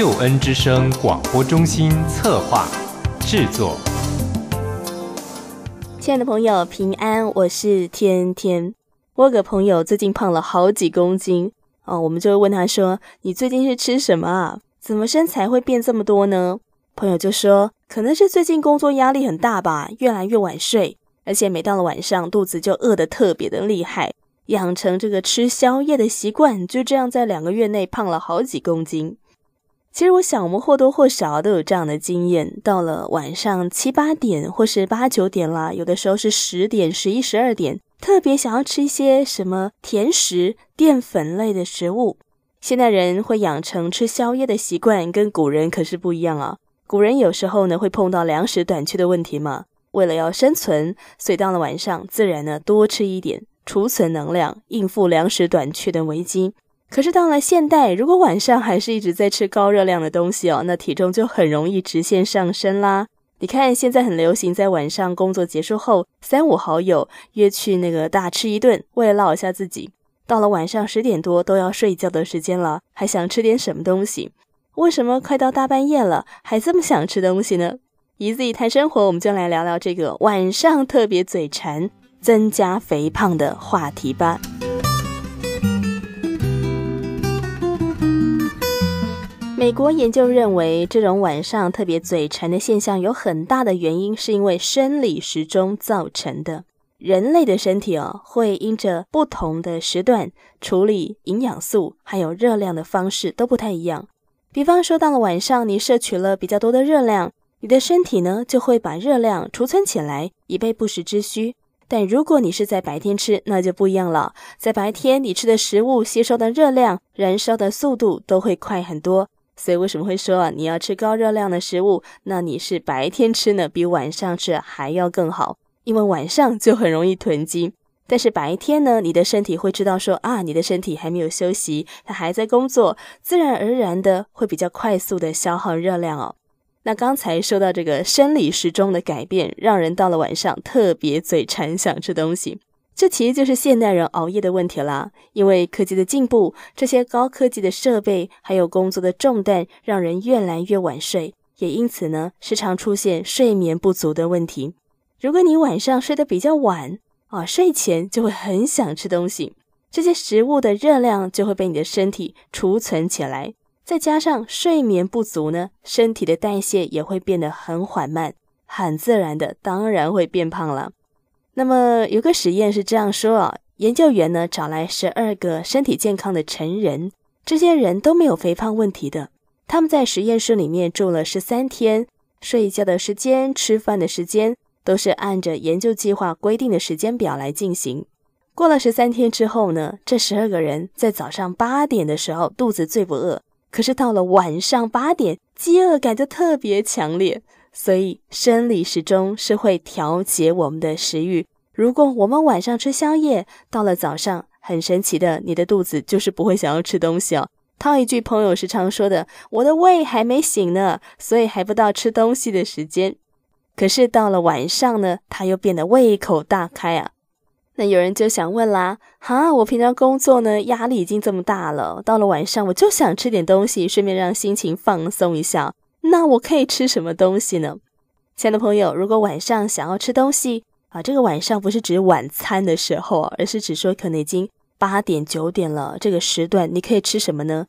救恩之声广播中心策划制作。亲爱的朋友平安，我是天天。我有个朋友最近胖了好几公斤哦，我们就问他说：“你最近是吃什么啊？怎么身材会变这么多呢？”朋友就说：“可能是最近工作压力很大吧，越来越晚睡，而且每到了晚上肚子就饿得特别的厉害，养成这个吃宵夜的习惯，就这样在两个月内胖了好几公斤。”其实我想，我们或多或少都有这样的经验。到了晚上七八点，或是八九点啦，有的时候是十点、十一、十二点，特别想要吃一些什么甜食、淀粉类的食物。现代人会养成吃宵夜的习惯，跟古人可是不一样啊。古人有时候呢会碰到粮食短缺的问题嘛，为了要生存，所以到了晚上自然呢多吃一点，储存能量，应付粮食短缺的危机。可是到了现代，如果晚上还是一直在吃高热量的东西哦，那体重就很容易直线上升啦。你看现在很流行，在晚上工作结束后，三五好友约去那个大吃一顿，为了一下自己。到了晚上十点多都要睡觉的时间了，还想吃点什么东西？为什么快到大半夜了还这么想吃东西呢？一字一谈生活，我们就来聊聊这个晚上特别嘴馋、增加肥胖的话题吧。美国研究认为，这种晚上特别嘴馋的现象，有很大的原因是因为生理时钟造成的。人类的身体哦，会因着不同的时段处理营养素还有热量的方式都不太一样。比方说，到了晚上，你摄取了比较多的热量，你的身体呢就会把热量储存起来，以备不时之需。但如果你是在白天吃，那就不一样了。在白天，你吃的食物吸收的热量、燃烧的速度都会快很多。所以为什么会说啊？你要吃高热量的食物，那你是白天吃呢，比晚上吃还要更好，因为晚上就很容易囤积。但是白天呢，你的身体会知道说啊，你的身体还没有休息，它还在工作，自然而然的会比较快速的消耗热量哦。那刚才说到这个生理时钟的改变，让人到了晚上特别嘴馋，想吃东西。这其实就是现代人熬夜的问题了，因为科技的进步，这些高科技的设备还有工作的重担，让人越来越晚睡，也因此呢，时常出现睡眠不足的问题。如果你晚上睡得比较晚，啊，睡前就会很想吃东西，这些食物的热量就会被你的身体储存起来，再加上睡眠不足呢，身体的代谢也会变得很缓慢，很自然的，当然会变胖了。那么有个实验是这样说啊，研究员呢找来十二个身体健康的成人，这些人都没有肥胖问题的，他们在实验室里面住了十三天，睡觉的时间、吃饭的时间都是按照研究计划规定的时间表来进行。过了十三天之后呢，这十二个人在早上八点的时候肚子最不饿，可是到了晚上八点，饥饿感就特别强烈，所以生理时钟是会调节我们的食欲。如果我们晚上吃宵夜，到了早上，很神奇的，你的肚子就是不会想要吃东西哦。套一句朋友时常说的：“我的胃还没醒呢，所以还不到吃东西的时间。”可是到了晚上呢，他又变得胃口大开啊。那有人就想问啦：“哈，我平常工作呢压力已经这么大了，到了晚上我就想吃点东西，顺便让心情放松一下。那我可以吃什么东西呢？”亲爱的朋友，如果晚上想要吃东西，啊，这个晚上不是指晚餐的时候，而是指说可能已经八点九点了这个时段，你可以吃什么呢？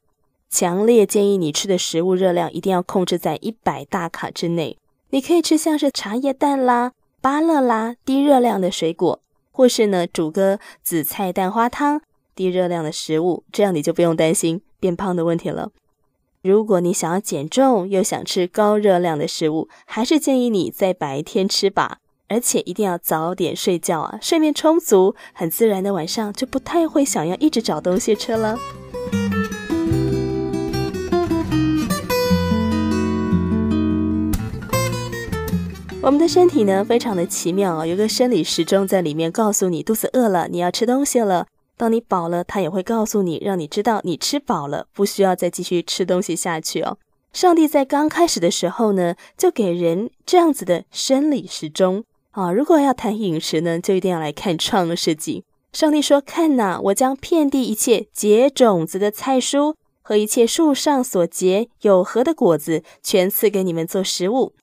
强烈建议你吃的食物热量一定要控制在一百大卡之内。你可以吃像是茶叶蛋啦、芭乐啦、低热量的水果，或是呢煮个紫菜蛋花汤，低热量的食物，这样你就不用担心变胖的问题了。如果你想要减重又想吃高热量的食物，还是建议你在白天吃吧。而且一定要早点睡觉啊！睡眠充足，很自然的晚上就不太会想要一直找东西吃了。我们的身体呢，非常的奇妙，有个生理时钟在里面告诉你肚子饿了，你要吃东西了；当你饱了，它也会告诉你，让你知道你吃饱了，不需要再继续吃东西下去哦。上帝在刚开始的时候呢，就给人这样子的生理时钟。啊，如果要谈饮食呢，就一定要来看《创世纪》。上帝说：“看呐，我将遍地一切结种子的菜蔬和一切树上所结有核的果子，全赐给你们做食物。”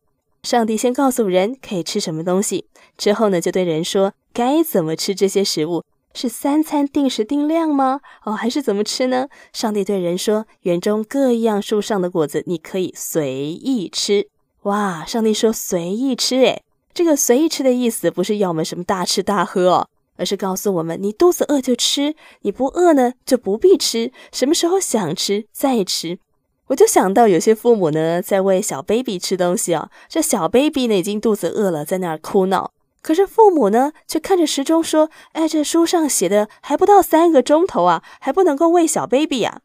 上帝先告诉人可以吃什么东西，之后呢，就对人说该怎么吃这些食物，是三餐定时定量吗？哦，还是怎么吃呢？上帝对人说：“园中各样树上的果子，你可以随意吃。”哇，上帝说随意吃，诶，这个随意吃的意思，不是要我们什么大吃大喝，哦，而是告诉我们：你肚子饿就吃，你不饿呢就不必吃。什么时候想吃再吃。我就想到有些父母呢，在喂小 baby 吃东西哦，这小 baby 呢已经肚子饿了，在那儿哭闹，可是父母呢却看着时钟说：哎，这书上写的还不到三个钟头啊，还不能够喂小 baby 呀。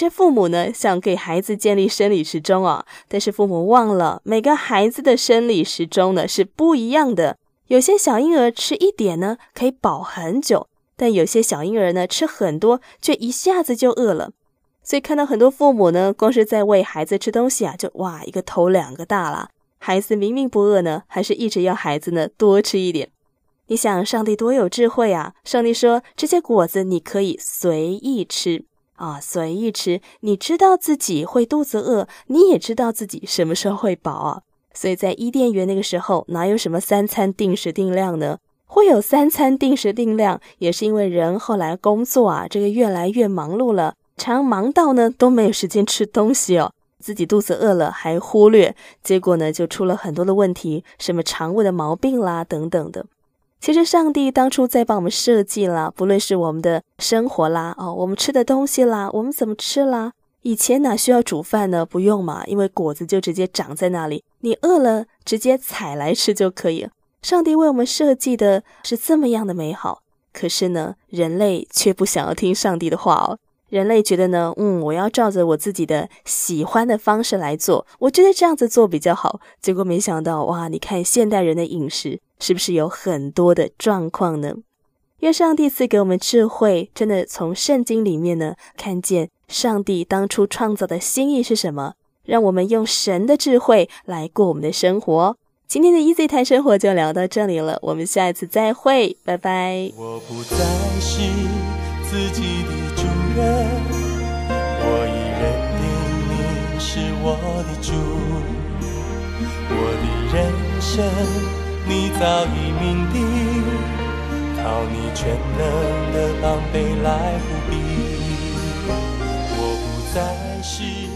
这父母呢，想给孩子建立生理时钟啊，但是父母忘了，每个孩子的生理时钟呢是不一样的。有些小婴儿吃一点呢，可以饱很久，但有些小婴儿呢，吃很多却一下子就饿了。所以看到很多父母呢，光是在喂孩子吃东西啊，就哇一个头两个大了。孩子明明不饿呢，还是一直要孩子呢多吃一点。你想，上帝多有智慧啊！上帝说：“这些果子你可以随意吃。”啊，随意吃，你知道自己会肚子饿，你也知道自己什么时候会饱啊。所以在伊甸园那个时候，哪有什么三餐定时定量呢？会有三餐定时定量，也是因为人后来工作啊，这个越来越忙碌了，常忙到呢都没有时间吃东西哦，自己肚子饿了还忽略，结果呢就出了很多的问题，什么肠胃的毛病啦等等的。其实上帝当初在帮我们设计啦，不论是我们的生活啦，哦，我们吃的东西啦，我们怎么吃啦，以前哪需要煮饭呢？不用嘛，因为果子就直接长在那里，你饿了直接采来吃就可以。上帝为我们设计的是这么样的美好，可是呢，人类却不想要听上帝的话哦，人类觉得呢，嗯，我要照着我自己的喜欢的方式来做，我觉得这样子做比较好，结果没想到哇，你看现代人的饮食。是不是有很多的状况呢？愿上帝赐给我们智慧，真的从圣经里面呢，看见上帝当初创造的心意是什么，让我们用神的智慧来过我们的生活。今天的 Easy 谈生活就聊到这里了，我们下一次再会，拜拜。你早已明定，靠你全能的防备来伏笔。我不再是。